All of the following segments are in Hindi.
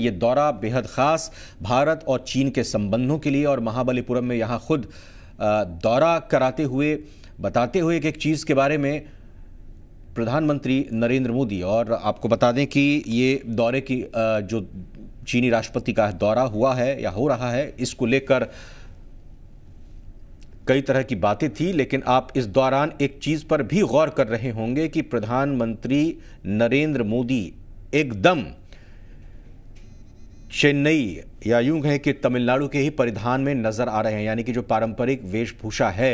ये दौरा बेहद ख़ास भारत और चीन के संबंधों के लिए और महाबलीपुरम में यहां खुद दौरा कराते हुए बताते हुए एक चीज़ के बारे में प्रधानमंत्री नरेंद्र मोदी और आपको बता दें कि ये दौरे की जो चीनी राष्ट्रपति का दौरा हुआ है या हो रहा है इसको लेकर कई तरह की बातें थी लेकिन आप इस दौरान एक चीज़ पर भी गौर कर रहे होंगे कि प्रधानमंत्री नरेंद्र मोदी एकदम चेन्नई या यूं कहें कि तमिलनाडु के ही परिधान में नजर आ रहे हैं यानी कि जो पारंपरिक वेशभूषा है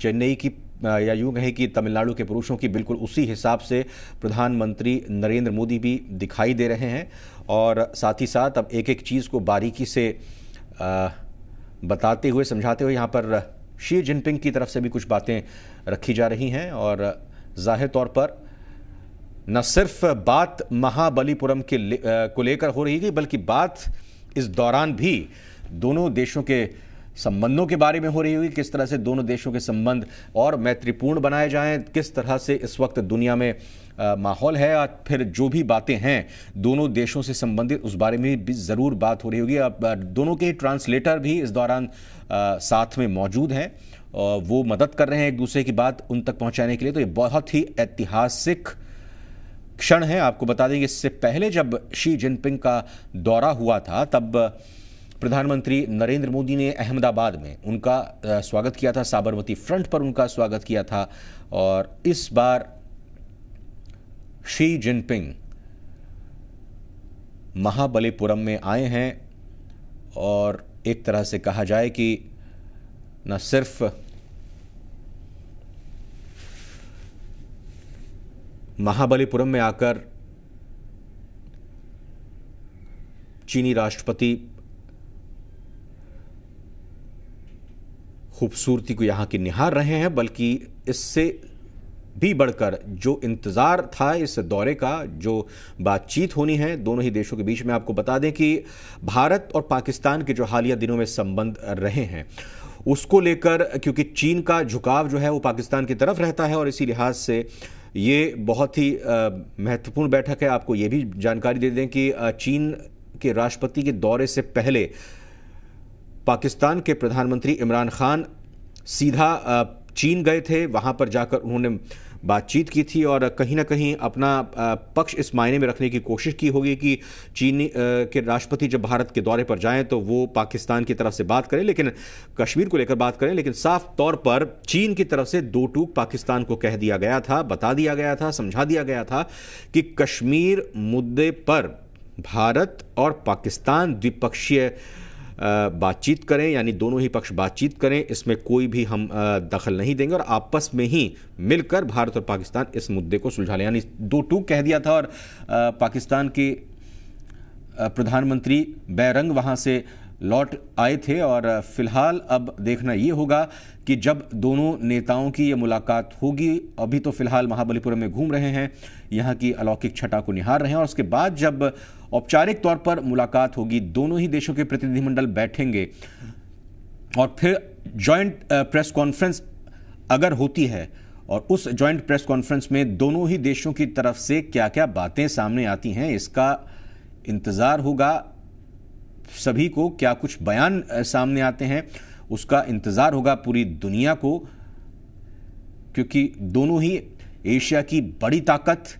चेन्नई की या यूं कहें कि तमिलनाडु के पुरुषों की बिल्कुल उसी हिसाब से प्रधानमंत्री नरेंद्र मोदी भी दिखाई दे रहे हैं और साथ ही साथ अब एक एक चीज़ को बारीकी से बताते हुए समझाते हुए यहाँ पर शी जिनपिंग की तरफ से भी कुछ बातें रखी जा रही हैं और ज़ाहिर तौर पर न सिर्फ बात महाबलीपुरम के ले, आ, को लेकर हो रही थी बल्कि बात इस दौरान भी दोनों देशों के संबंधों के बारे में हो रही होगी किस तरह से दोनों देशों के संबंध और मैत्रीपूर्ण बनाए जाएं किस तरह से इस वक्त दुनिया में माहौल है और फिर जो भी बातें हैं दोनों देशों से संबंधित उस बारे में भी ज़रूर बात हो रही होगी अब दोनों के ट्रांसलेटर भी इस दौरान आ, साथ में मौजूद हैं वो मदद कर रहे हैं एक दूसरे की बात उन तक पहुंचाने के लिए तो ये बहुत ही ऐतिहासिक क्षण है आपको बता दें कि इससे पहले जब शी जिनपिंग का दौरा हुआ था तब प्रधानमंत्री नरेंद्र मोदी ने अहमदाबाद में उनका स्वागत किया था साबरमती फ्रंट पर उनका स्वागत किया था और इस बार शी जिनपिंग महाबलीपुरम में आए हैं और एक तरह से कहा जाए कि न सिर्फ महाबलीपुरम में आकर चीनी राष्ट्रपति खूबसूरती को यहां की निहार रहे हैं बल्कि इससे भी बढ़कर जो इंतज़ार था इस दौरे का जो बातचीत होनी है दोनों ही देशों के बीच में आपको बता दें कि भारत और पाकिस्तान के जो हालिया दिनों में संबंध रहे हैं उसको लेकर क्योंकि चीन का झुकाव जो है वो पाकिस्तान की तरफ रहता है और इसी लिहाज से ये बहुत ही महत्वपूर्ण बैठक है आपको ये भी जानकारी दे दें कि चीन के राष्ट्रपति के दौरे से पहले पाकिस्तान के प्रधानमंत्री इमरान खान सीधा चीन गए थे वहाँ पर जाकर उन्होंने बातचीत की थी और कहीं ना कहीं अपना पक्ष इस मायने में रखने की कोशिश की होगी कि चीनी के राष्ट्रपति जब भारत के दौरे पर जाएं तो वो पाकिस्तान की तरफ से बात करें लेकिन कश्मीर को लेकर बात करें लेकिन साफ तौर पर चीन की तरफ से दो टूक पाकिस्तान को कह दिया गया था बता दिया गया था समझा दिया गया था कि कश्मीर मुद्दे पर भारत और पाकिस्तान द्विपक्षीय बातचीत करें यानी दोनों ही पक्ष बातचीत करें इसमें कोई भी हम दखल नहीं देंगे और आपस में ही मिलकर भारत और पाकिस्तान इस मुद्दे को सुलझा लें यानी दो टूक कह दिया था और पाकिस्तान के प्रधानमंत्री बैरंग वहाँ से लौट आए थे और फिलहाल अब देखना ये होगा कि जब दोनों नेताओं की ये मुलाकात होगी अभी तो फिलहाल महाबलीपुरम में घूम रहे हैं यहाँ की अलौकिक छटा को निहार रहे हैं और उसके बाद जब औपचारिक तौर पर मुलाकात होगी दोनों ही देशों के प्रतिनिधिमंडल बैठेंगे और फिर जॉइंट प्रेस कॉन्फ्रेंस अगर होती है और उस जॉइंट प्रेस कॉन्फ्रेंस में दोनों ही देशों की तरफ से क्या क्या बातें सामने आती हैं इसका इंतज़ार होगा सभी को क्या कुछ बयान सामने आते हैं उसका इंतज़ार होगा पूरी दुनिया को क्योंकि दोनों ही एशिया की बड़ी ताकत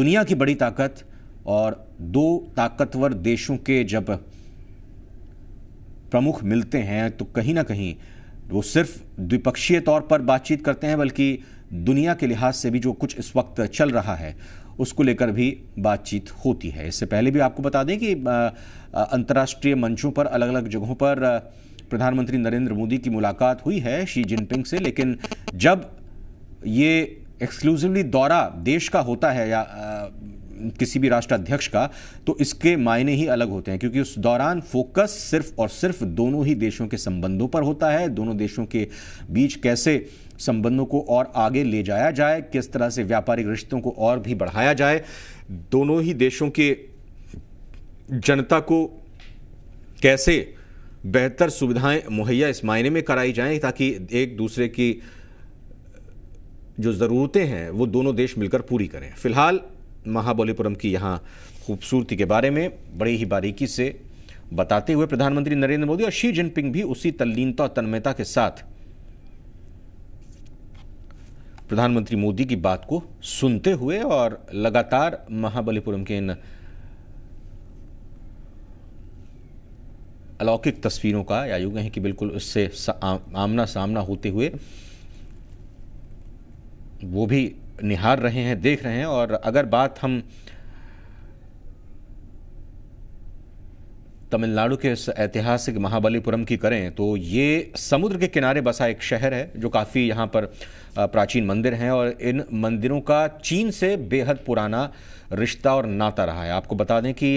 दुनिया की बड़ी ताकत और दो ताकतवर देशों के जब प्रमुख मिलते हैं तो कहीं ना कहीं वो सिर्फ द्विपक्षीय तौर पर बातचीत करते हैं बल्कि दुनिया के लिहाज से भी जो कुछ इस वक्त चल रहा है उसको लेकर भी बातचीत होती है इससे पहले भी आपको बता दें कि अंतर्राष्ट्रीय मंचों पर अलग अलग जगहों पर प्रधानमंत्री नरेंद्र मोदी की मुलाकात हुई है शी जिनपिंग से लेकिन जब ये एक्सक्लूसिवली दौरा देश का होता है या किसी भी राष्ट्राध्यक्ष का तो इसके मायने ही अलग होते हैं क्योंकि उस दौरान फोकस सिर्फ और सिर्फ दोनों ही देशों के संबंधों पर होता है दोनों देशों के बीच कैसे संबंधों को और आगे ले जाया जाए किस तरह से व्यापारिक रिश्तों को और भी बढ़ाया जाए दोनों ही देशों के जनता को कैसे बेहतर सुविधाएं मुहैया इस मायने में कराई जाएं ताकि एक दूसरे की जो ज़रूरतें हैं वो दोनों देश मिलकर पूरी करें फिलहाल महाबलीपुरम की यहाँ खूबसूरती के बारे में बड़ी ही बारीकी से बताते हुए प्रधानमंत्री नरेंद्र मोदी और शी जिनपिंग भी उसी तल्लीनता और तन्मयता के साथ प्रधानमंत्री मोदी की बात को सुनते हुए और लगातार महाबलीपुरम के इन अलौकिक तस्वीरों का या यूं कहें कि बिल्कुल उससे आमना सामना होते हुए वो भी निहार रहे हैं देख रहे हैं और अगर बात हम तमिलनाडु के इस ऐतिहासिक महाबलीपुरम की करें तो ये समुद्र के किनारे बसा एक शहर है जो काफ़ी यहाँ पर प्राचीन मंदिर हैं और इन मंदिरों का चीन से बेहद पुराना रिश्ता और नाता रहा है आपको बता दें कि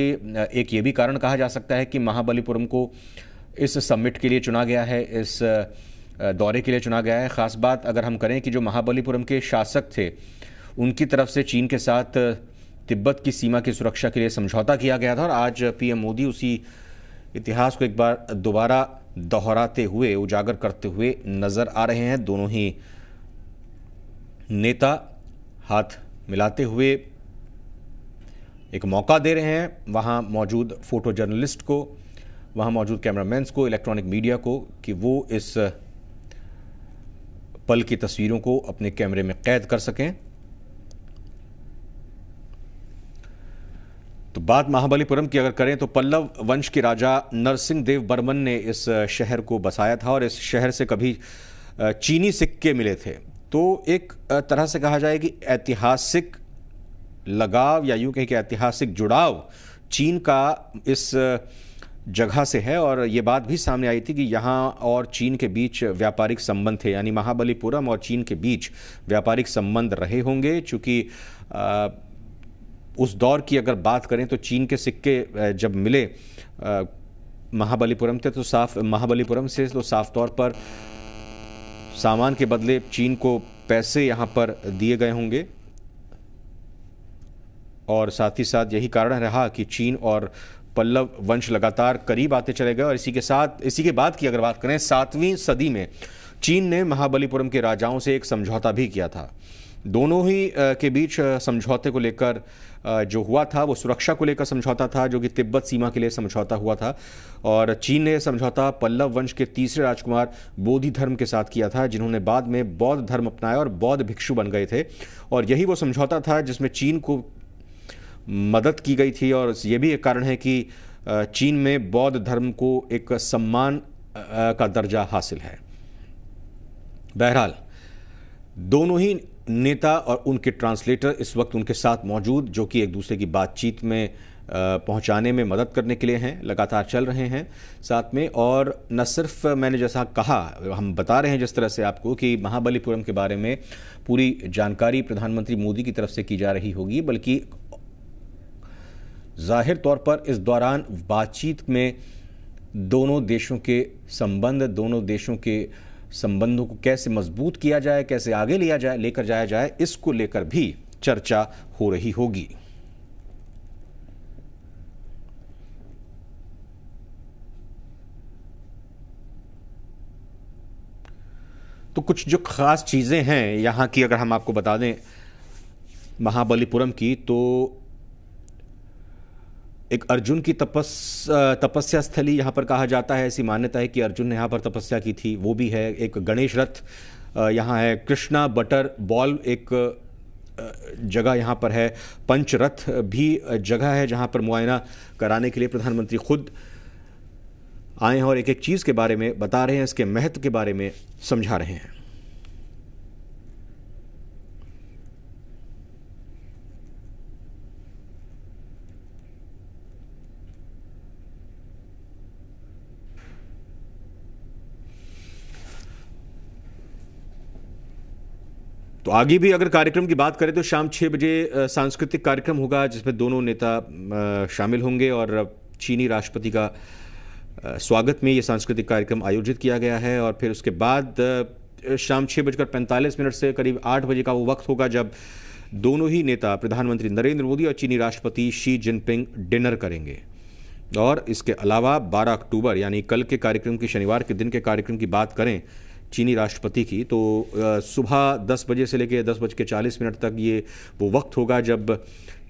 एक ये भी कारण कहा जा सकता है कि महाबलीपुरम को इस समिट के लिए चुना गया है इस दौरे के लिए चुना गया है ख़ास बात अगर हम करें कि जो महाबलीपुरम के शासक थे उनकी तरफ से चीन के साथ तिब्बत की सीमा की सुरक्षा के लिए समझौता किया गया था और आज पीएम मोदी उसी इतिहास को एक बार दोबारा दोहराते हुए उजागर करते हुए नज़र आ रहे हैं दोनों ही नेता हाथ मिलाते हुए एक मौका दे रहे हैं वहाँ मौजूद फ़ोटो जर्नलिस्ट को वहाँ मौजूद कैमरामैन को इलेक्ट्रॉनिक मीडिया को कि वो इस पल की तस्वीरों को अपने कैमरे में कैद कर सकें तो बात महाबलीपुरम की अगर करें तो पल्लव वंश के राजा नरसिंह देव बर्मन ने इस शहर को बसाया था और इस शहर से कभी चीनी सिक्के मिले थे तो एक तरह से कहा जाए कि ऐतिहासिक लगाव या यूं कहें कि ऐतिहासिक जुड़ाव चीन का इस जगह से है और ये बात भी सामने आई थी कि यहाँ और चीन के बीच व्यापारिक संबंध थे यानी महाबलीपुरम और चीन के बीच व्यापारिक संबंध रहे होंगे चूँकि उस दौर की अगर बात करें तो चीन के सिक्के जब मिले महाबलीपुरम थे तो साफ महाबलीपुरम से तो साफ तौर पर सामान के बदले चीन को पैसे यहाँ पर दिए गए होंगे और साथ ही साथ यही कारण रहा कि चीन और पल्लव वंश लगातार करीब आते चले गए और इसी के साथ इसी के बाद की अगर बात करें सातवीं सदी में चीन ने महाबलीपुरम के राजाओं से एक समझौता भी किया था दोनों ही के बीच समझौते को लेकर जो हुआ था वो सुरक्षा को लेकर समझौता था जो कि तिब्बत सीमा के लिए समझौता हुआ था और चीन ने समझौता पल्लव वंश के तीसरे राजकुमार बोधि धर्म के साथ किया था जिन्होंने बाद में बौद्ध धर्म अपनाया और बौद्ध भिक्षु बन गए थे और यही वो समझौता था जिसमें चीन को मदद की गई थी और ये भी एक कारण है कि चीन में बौद्ध धर्म को एक सम्मान का दर्जा हासिल है बहरहाल दोनों ही नेता और उनके ट्रांसलेटर इस वक्त उनके साथ मौजूद जो कि एक दूसरे की बातचीत में पहुंचाने में मदद करने के लिए हैं लगातार चल रहे हैं साथ में और न सिर्फ मैंने जैसा कहा हम बता रहे हैं जिस तरह से आपको कि महाबलीपुरम के बारे में पूरी जानकारी प्रधानमंत्री मोदी की तरफ से की जा रही होगी बल्कि जाहिर तौर पर इस दौरान बातचीत में दोनों देशों के संबंध दोनों देशों के संबंधों को कैसे मजबूत किया जाए कैसे आगे लिया जाए लेकर जाया जाए इसको लेकर भी चर्चा हो रही होगी तो कुछ जो ख़ास चीज़ें हैं यहां की अगर हम आपको बता दें महाबलीपुरम की तो एक अर्जुन की तपस तपस्या स्थली यहाँ पर कहा जाता है ऐसी मान्यता है कि अर्जुन ने यहाँ पर तपस्या की थी वो भी है एक गणेश रथ यहाँ है कृष्णा बटर बॉल एक जगह यहाँ पर है पंचरथ भी जगह है जहाँ पर मुआयना कराने के लिए प्रधानमंत्री खुद आए हैं और एक एक चीज़ के बारे में बता रहे हैं इसके महत्व के बारे में समझा रहे हैं आगे भी अगर कार्यक्रम की बात करें तो शाम छः बजे सांस्कृतिक कार्यक्रम होगा जिसमें दोनों नेता शामिल होंगे और चीनी राष्ट्रपति का स्वागत में ये सांस्कृतिक कार्यक्रम आयोजित किया गया है और फिर उसके बाद शाम छः बजकर पैंतालीस मिनट से करीब आठ बजे का वो वक्त होगा जब दोनों ही नेता प्रधानमंत्री नरेंद्र मोदी और चीनी राष्ट्रपति शी जिनपिंग डिनर करेंगे और इसके अलावा 12 अक्टूबर यानी कल के कार्यक्रम की शनिवार के दिन के कार्यक्रम की बात करें चीनी राष्ट्रपति की तो सुबह दस बजे से लेकर दस बज के चालीस मिनट तक ये वो वक्त होगा जब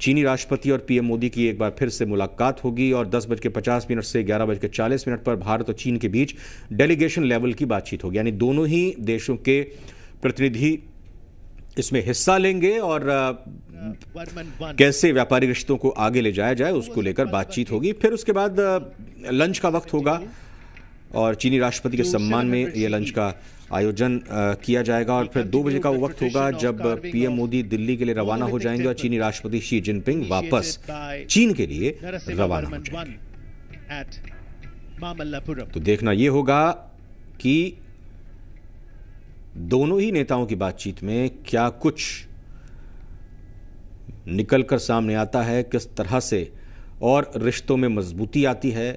चीनी राष्ट्रपति और पीएम मोदी की एक बार फिर से मुलाकात होगी और दस बज के पचास मिनट से ग्यारह बज के चालीस मिनट पर भारत और चीन के बीच डेलीगेशन लेवल की बातचीत होगी यानी दोनों ही देशों के प्रतिनिधि इसमें हिस्सा लेंगे और कैसे व्यापारिक रिश्तों को आगे ले जाया जाए उसको लेकर बातचीत होगी फिर उसके बाद लंच का वक्त होगा और चीनी राष्ट्रपति के सम्मान में ये लंच का आयोजन किया जाएगा और फिर दो बजे का वो वक्त होगा जब पीएम मोदी दिल्ली के लिए रवाना हो जाएंगे और चीनी राष्ट्रपति शी जिनपिंग वापस चीन के लिए रवाना हो जाएंगे तो देखना ये होगा कि दोनों ही नेताओं की बातचीत में क्या कुछ निकल कर सामने आता है किस तरह से और रिश्तों में मजबूती आती है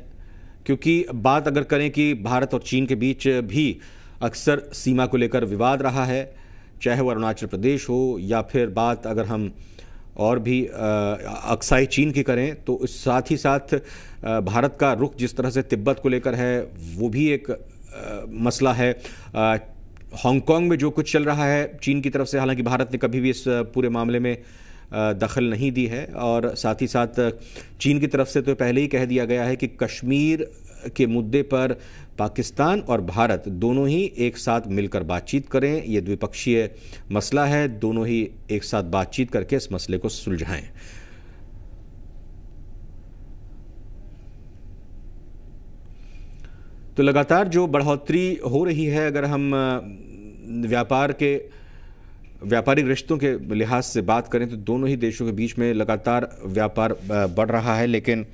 क्योंकि बात अगर करें कि भारत और चीन के बीच भी अक्सर सीमा को लेकर विवाद रहा है चाहे वो अरुणाचल प्रदेश हो या फिर बात अगर हम और भी अक्साई चीन की करें तो साथ ही साथ भारत का रुख जिस तरह से तिब्बत को लेकर है वो भी एक मसला है हांगकांग में जो कुछ चल रहा है चीन की तरफ से हालांकि भारत ने कभी भी इस पूरे मामले में दखल नहीं दी है और साथ ही साथ चीन की तरफ से तो पहले ही कह दिया गया है कि कश्मीर के मुद्दे पर पाकिस्तान और भारत दोनों ही एक साथ मिलकर बातचीत करें ये द्विपक्षीय मसला है दोनों ही एक साथ बातचीत करके इस मसले को सुलझाएं तो लगातार जो बढ़ोतरी हो रही है अगर हम व्यापार के व्यापारिक रिश्तों के लिहाज से बात करें तो दोनों ही देशों के बीच में लगातार व्यापार बढ़ रहा है लेकिन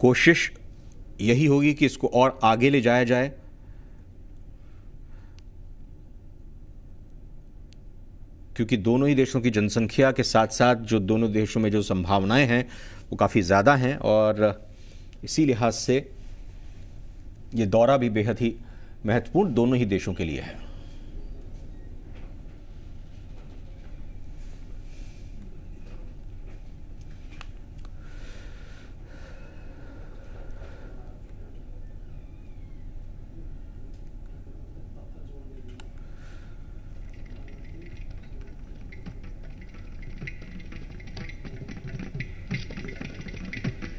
कोशिश यही होगी कि इसको और आगे ले जाया जाए क्योंकि दोनों ही देशों की जनसंख्या के साथ साथ जो दोनों देशों में जो संभावनाएं हैं वो काफ़ी ज़्यादा हैं और इसी लिहाज से ये दौरा भी बेहद ही महत्वपूर्ण दोनों ही देशों के लिए है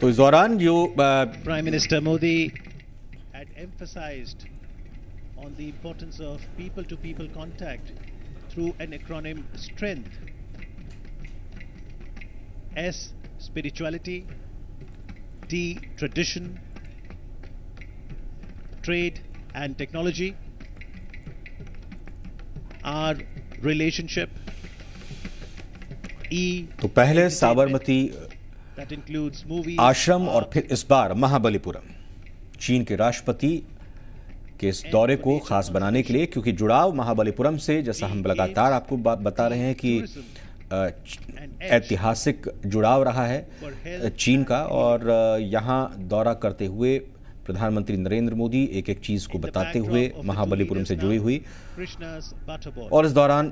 Uh, Prime Minister Modi had emphasized on the importance of people to people contact through an acronym strength s spirituality t tradition trade and technology r relationship तो पहले Savarmati. आश्रम और फिर इस बार महाबलीपुरम चीन के राष्ट्रपति के इस दौरे को खास बनाने के लिए क्योंकि जुड़ाव महाबलीपुरम से जैसा हम लगातार आपको बता रहे हैं कि ऐतिहासिक जुड़ाव रहा है चीन का और यहाँ दौरा करते हुए प्रधानमंत्री नरेंद्र मोदी एक एक चीज को बताते हुए महाबलीपुरम से जुड़ी हुई और इस दौरान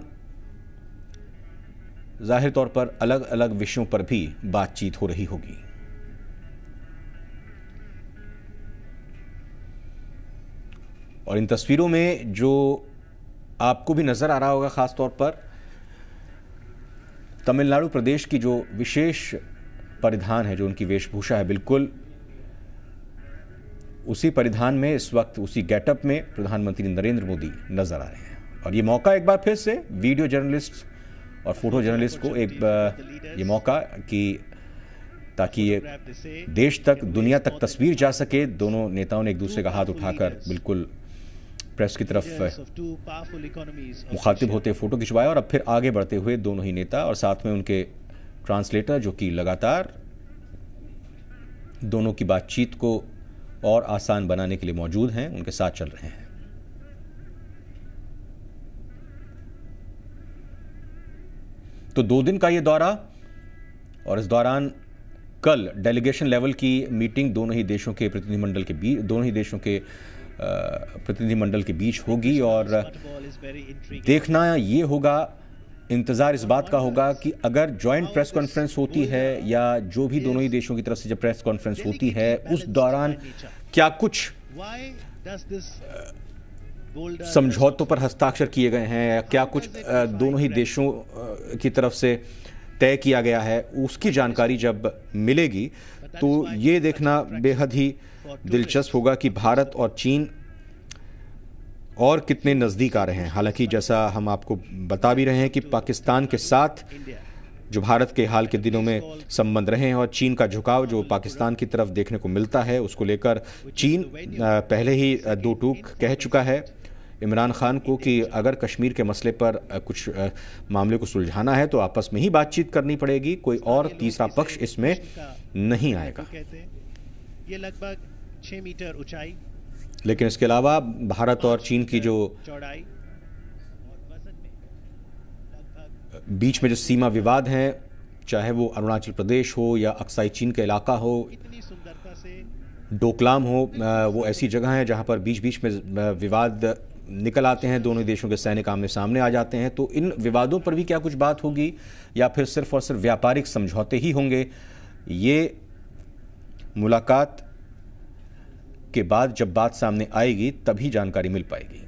जाहिर तौर पर अलग अलग विषयों पर भी बातचीत हो रही होगी और इन तस्वीरों में जो आपको भी नज़र आ रहा होगा ख़ास तौर पर तमिलनाडु प्रदेश की जो विशेष परिधान है जो उनकी वेशभूषा है बिल्कुल उसी परिधान में इस वक्त उसी गेटअप में प्रधानमंत्री नरेंद्र मोदी नज़र आ रहे हैं और ये मौका एक बार फिर से वीडियो जर्नलिस्ट और फोटो जर्नलिस्ट को एक ये मौका कि ताकि ये देश तक दुनिया तक तस्वीर जा सके दोनों नेताओं ने एक दूसरे का हाथ उठाकर बिल्कुल प्रेस की तरफ मुखातिब होते फोटो खिंचवाया और अब फिर आगे बढ़ते हुए दोनों ही नेता और साथ में उनके ट्रांसलेटर जो कि लगातार दोनों की बातचीत को और आसान बनाने के लिए मौजूद हैं उनके साथ चल रहे हैं तो दो दिन का ये दौरा और इस दौरान कल डेलीगेशन लेवल की मीटिंग दोनों ही देशों के प्रतिनिधिमंडल के बीच दोनों ही देशों के प्रतिनिधिमंडल के बीच होगी और देखना ये होगा इंतज़ार इस बात का होगा कि अगर जॉइंट प्रेस कॉन्फ्रेंस होती है या जो भी दोनों ही देशों की तरफ से जब प्रेस कॉन्फ्रेंस होती है उस दौरान क्या कुछ समझौतों पर हस्ताक्षर किए गए हैं या क्या कुछ दोनों ही देशों की तरफ से तय किया गया है उसकी जानकारी जब मिलेगी तो ये देखना बेहद ही दिलचस्प होगा कि भारत और चीन और कितने नज़दीक आ रहे हैं हालांकि जैसा हम आपको बता भी रहे हैं कि पाकिस्तान के साथ जो भारत के हाल के दिनों में संबंध रहे हैं और चीन का झुकाव जो पाकिस्तान की तरफ देखने को मिलता है उसको लेकर चीन पहले ही दो टूक कह चुका है इमरान खान को कि अगर कश्मीर के मसले पर कुछ मामले को सुलझाना है तो आपस में ही बातचीत करनी पड़ेगी कोई तो और तीसरा पक्ष इसमें नहीं आएगा ये लगभग छह मीटर ऊंचाई लेकिन इसके अलावा भारत और चीन की जो बीच में जो सीमा विवाद हैं चाहे वो अरुणाचल प्रदेश हो या अक्साई चीन का इलाका हो डोकलाम हो वो ऐसी जगह है जहाँ पर बीच बीच में विवाद निकल आते हैं दोनों देशों के सैनिक आमने सामने आ जाते हैं तो इन विवादों पर भी क्या कुछ बात होगी या फिर सिर्फ और सिर्फ व्यापारिक समझौते ही होंगे ये मुलाकात के बाद जब बात सामने आएगी तभी जानकारी मिल पाएगी